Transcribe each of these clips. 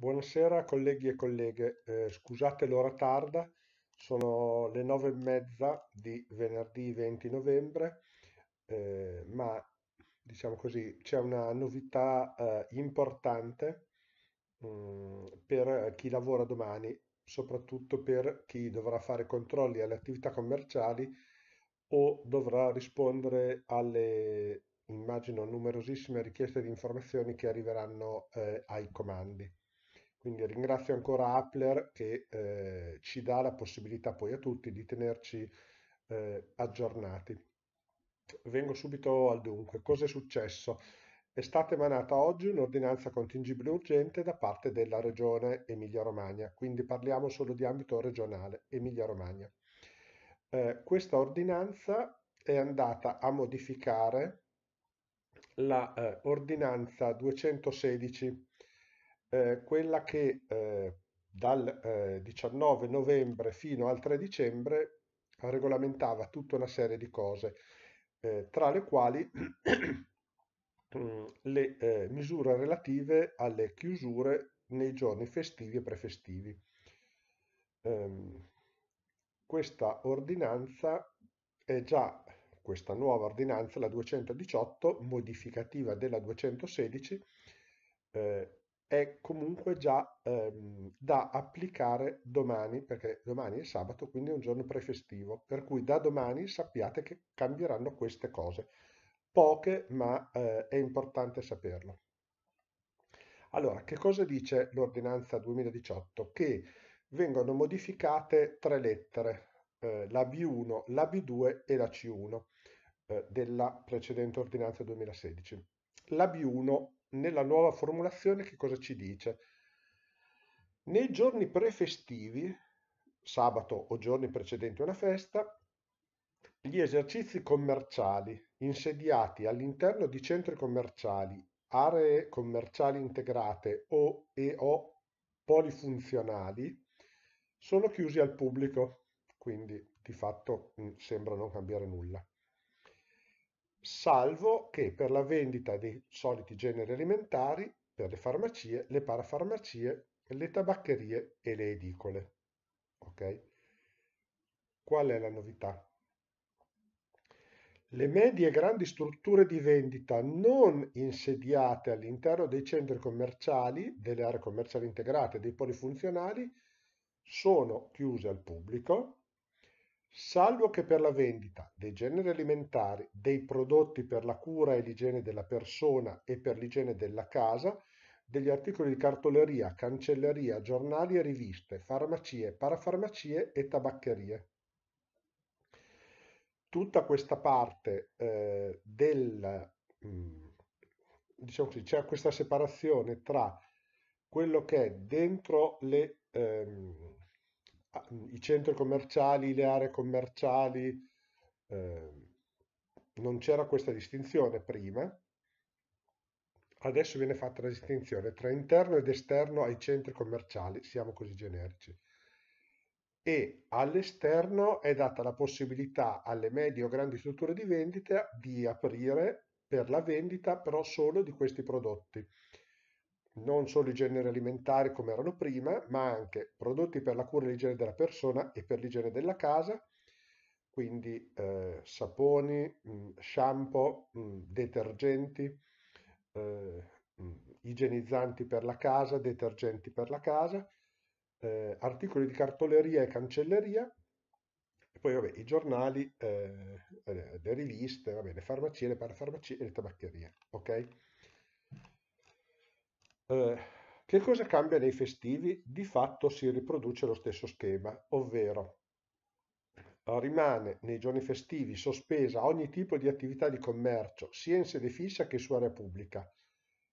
Buonasera colleghi e colleghe, eh, scusate l'ora tarda, sono le nove e mezza di venerdì 20 novembre, eh, ma diciamo così c'è una novità eh, importante mh, mm, per chi lavora domani, soprattutto per chi dovrà fare controlli alle attività commerciali o dovrà rispondere alle immagino numerosissime richieste di informazioni che arriveranno eh, ai comandi. Quindi ringrazio ancora Appler che eh, ci dà la possibilità poi a tutti di tenerci eh, aggiornati. Vengo subito al dunque. Cosa è successo? È stata emanata oggi un'ordinanza contingibile urgente da parte della regione Emilia-Romagna, quindi parliamo solo di ambito regionale Emilia-Romagna. Eh, questa ordinanza è andata a modificare la eh, ordinanza 216 eh, quella che eh, dal 19 eh, novembre fino al 3 dicembre regolamentava tutta una serie di cose, eh, tra le quali mm, le eh, misure relative alle chiusure nei giorni festivi e prefestivi. Ehm, questa ordinanza è già questa nuova ordinanza, la 218, modificativa della 216, eh, è comunque già ehm, da applicare domani, perché domani è sabato, quindi è un giorno prefestivo, per cui da domani sappiate che cambieranno queste cose. Poche, ma eh, è importante saperlo. Allora, che cosa dice l'ordinanza 2018? Che vengono modificate tre lettere, eh, la B1, la B2 e la C1 eh, della precedente ordinanza 2016. La B1 nella nuova formulazione che cosa ci dice? Nei giorni prefestivi, sabato o giorni precedenti a una festa, gli esercizi commerciali insediati all'interno di centri commerciali, aree commerciali integrate o e o polifunzionali sono chiusi al pubblico, quindi di fatto mm, sembra non cambiare nulla salvo che per la vendita dei soliti generi alimentari, per le farmacie, le parafarmacie, le tabaccherie e le edicole. Ok? Qual è la novità? Le medie e grandi strutture di vendita non insediate all'interno dei centri commerciali, delle aree commerciali integrate, dei polifunzionali, sono chiuse al pubblico salvo che per la vendita dei generi alimentari, dei prodotti per la cura e l'igiene della persona e per l'igiene della casa, degli articoli di cartoleria, cancelleria, giornali e riviste, farmacie, parafarmacie e tabaccherie. Tutta questa parte eh, del, mm, diciamo così, c'è questa separazione tra quello che è dentro le... Ehm, i centri commerciali, le aree commerciali, eh, non c'era questa distinzione prima, adesso viene fatta la distinzione tra interno ed esterno ai centri commerciali, siamo così generici, e all'esterno è data la possibilità alle medie o grandi strutture di vendita di aprire per la vendita però solo di questi prodotti non solo i generi alimentari come erano prima, ma anche prodotti per la cura e l'igiene della persona e per l'igiene della casa, quindi eh, saponi, mh, mm, shampoo, mh, mm, detergenti, eh, mh, mm, igienizzanti per la casa, detergenti per la casa, eh, articoli di cartoleria e cancelleria, e poi vabbè, i giornali, eh, le riviste, vabbè, le farmacie, le parafarmacie e le tabaccherie. Okay? Eh, che cosa cambia nei festivi? Di fatto si riproduce lo stesso schema, ovvero eh, rimane nei giorni festivi sospesa ogni tipo di attività di commercio, sia in sede fissa che su area pubblica,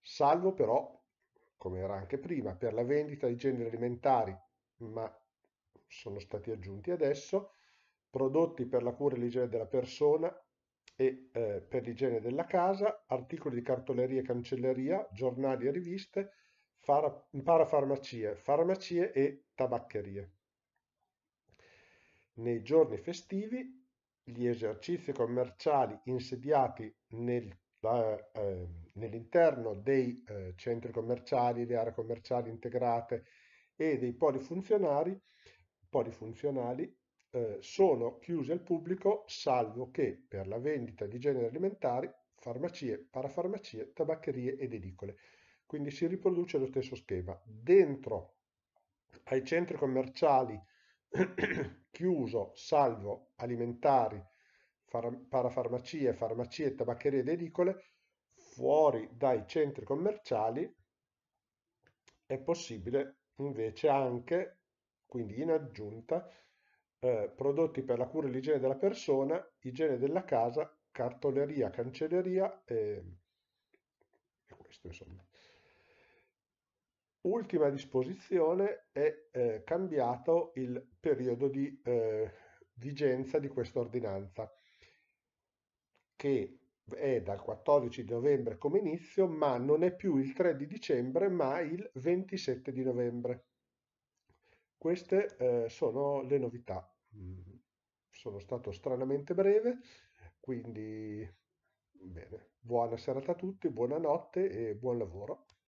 salvo però, come era anche prima, per la vendita di generi alimentari, ma sono stati aggiunti adesso, prodotti per la cura e l'igiene della persona, e eh, per l'igiene della casa, articoli di cartoleria e cancelleria, giornali e riviste, fara, parafarmacie, farmacie e tabaccherie. Nei giorni festivi gli esercizi commerciali insediati nel, eh, eh, nell'interno dei eh, centri commerciali, le aree commerciali integrate e dei polifunzionali, polifunzionali eh, sono chiuse al pubblico salvo che per la vendita di generi alimentari, farmacie, parafarmacie, tabaccherie ed edicole. Quindi si riproduce lo stesso schema. Dentro ai centri commerciali chiuso salvo alimentari, far, parafarmacie, farmacie, tabaccherie ed edicole, fuori dai centri commerciali è possibile invece anche, quindi in aggiunta, eh, prodotti per la cura e l'igiene della persona, igiene della casa, cartoleria, cancelleria e, e questo insomma. Ultima disposizione è eh, cambiato il periodo di eh, vigenza di questa ordinanza che è dal 14 di novembre come inizio ma non è più il 3 di dicembre ma il 27 di novembre. Queste eh, sono le novità. Mm, sono stato stranamente breve, quindi bene. Buona serata a tutti, buonanotte e buon lavoro.